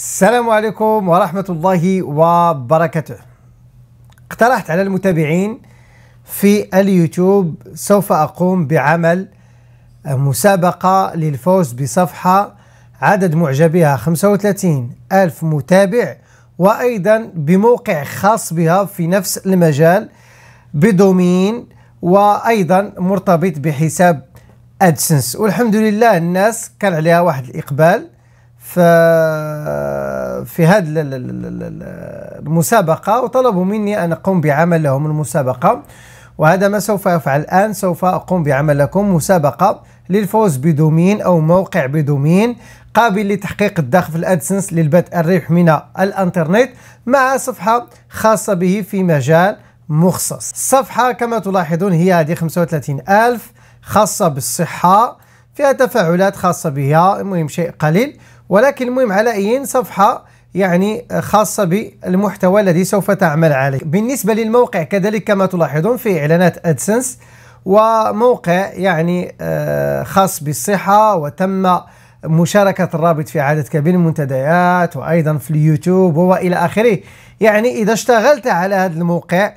السلام عليكم ورحمة الله وبركاته اقترحت على المتابعين في اليوتيوب سوف أقوم بعمل مسابقة للفوز بصفحة عدد معجبيها 35 ألف متابع وأيضا بموقع خاص بها في نفس المجال بدومين وأيضا مرتبط بحساب أدسنس والحمد لله الناس كان عليها واحد الإقبال ف في هذه المسابقة وطلبوا مني أن أقوم بعمل لهم المسابقة وهذا ما سوف أفعل الآن سوف أقوم بعمل لكم مسابقة للفوز بدومين أو موقع بدومين قابل لتحقيق الدخل في الأدسنس للبدء الربح من الأنترنت مع صفحة خاصة به في مجال مخصص الصفحة كما تلاحظون هي هذه 35 ألف خاصة بالصحة فيها تفاعلات خاصة بها المهم شيء قليل ولكن المهم على أي صفحة يعني خاصة بالمحتوى الذي سوف تعمل عليه بالنسبة للموقع كذلك كما تلاحظون في إعلانات أدسنس وموقع يعني آه، خاص بالصحة وتم مشاركة الرابط في عدد كبير من المنتديات وأيضا في اليوتيوب وإلى آخره يعني إذا اشتغلت على هذا الموقع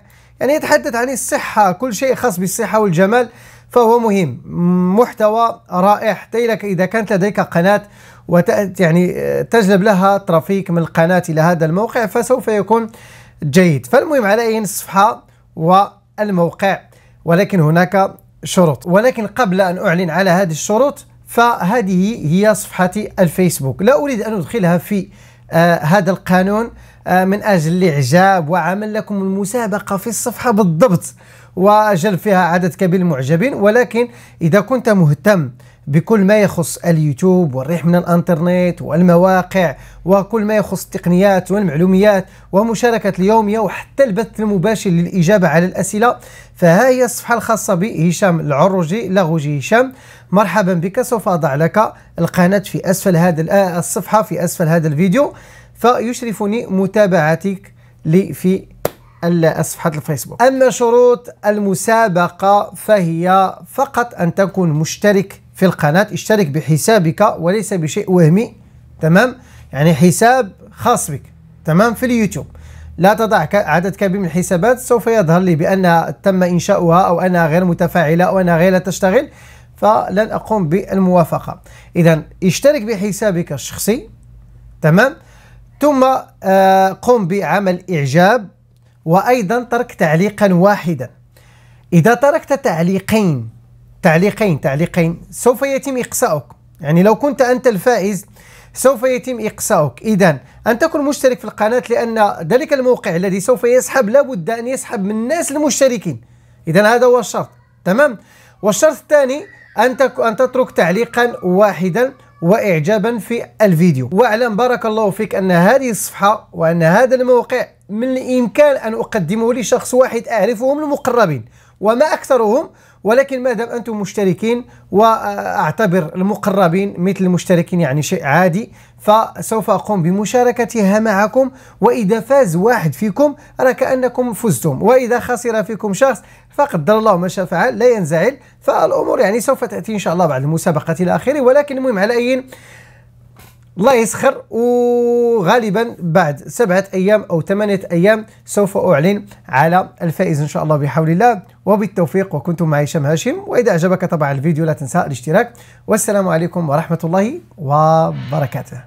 يعني يتحدث عن الصحة كل شيء خاص بالصحة والجمال فهو مهم محتوى رائع حتى إذا كانت لديك قناة وت يعني آه، تجلب لها ترافيك من القناة إلى هذا الموقع فسوف يكون جيد فالمهم على أي الصفحة والموقع ولكن هناك شروط ولكن قبل أن أعلن على هذه الشروط فهذه هي صفحتي الفيسبوك لا أريد أن أدخلها في آه هذا القانون آه، من أجل الإعجاب وعمل لكم المسابقة في الصفحة بالضبط وجلب فيها عدد كبير من المعجبين ولكن إذا كنت مهتم بكل ما يخص اليوتيوب والريح من الانترنت والمواقع وكل ما يخص التقنيات والمعلوميات ومشاركة اليومية وحتى البث المباشر للإجابة على الأسئلة فها هي الصفحة الخاصة بهشام العروجي لغوجي هشام مرحبا بك سوف أضع لك القناة في أسفل هذا آه، الصفحة في أسفل هذا الفيديو فيشرفني متابعتك لي في صفحة الفيسبوك أما شروط المسابقة فهي فقط أن تكون مشترك في القناة اشترك بحسابك وليس بشيء وهمي تمام يعني حساب خاص بك تمام في اليوتيوب لا تضع عدد كبير من الحسابات سوف يظهر لي بأنها تم إنشاؤها أو أنها غير متفاعلة أو أنها غير لا تشتغل فلن أقوم بالموافقة إذا اشترك بحسابك الشخصي تمام ثم آه، قم بعمل إعجاب وأيضا ترك تعليقا واحدا إذا تركت تعليقين تعليقين تعليقين سوف يتم إقصاؤك يعني لو كنت أنت الفائز سوف يتم إقصاؤك إذا أن تكون مشترك في القناة لأن ذلك الموقع الذي سوف يسحب لابد أن يسحب من الناس المشتركين إذا هذا هو الشرط تمام والشرط الثاني أن أن تترك تعليقا واحدا واعجابا في الفيديو واعلم بارك الله فيك ان هذه الصفحه وان هذا الموقع من الامكان ان اقدمه لشخص واحد اعرفه من المقربين وما أكثرهم ولكن ما دام انتم مشتركين واعتبر المقربين مثل المشتركين يعني شيء عادي فسوف اقوم بمشاركتها معكم واذا فاز واحد فيكم انا كانكم فزتم واذا خسر فيكم شخص فقدر الله ما شاء فعل لا ينزعل فالامور يعني سوف تاتي ان شاء الله بعد المسابقه الى اخره ولكن المهم على اي الله يسخر وغالبا بعد سبعة أيام أو ثمانية أيام سوف أعلن على الفائز إن شاء الله بحول الله وبالتوفيق وكنت مع هشام هاشم وإذا أعجبك طبعا الفيديو لا تنسى الاشتراك والسلام عليكم ورحمة الله وبركاته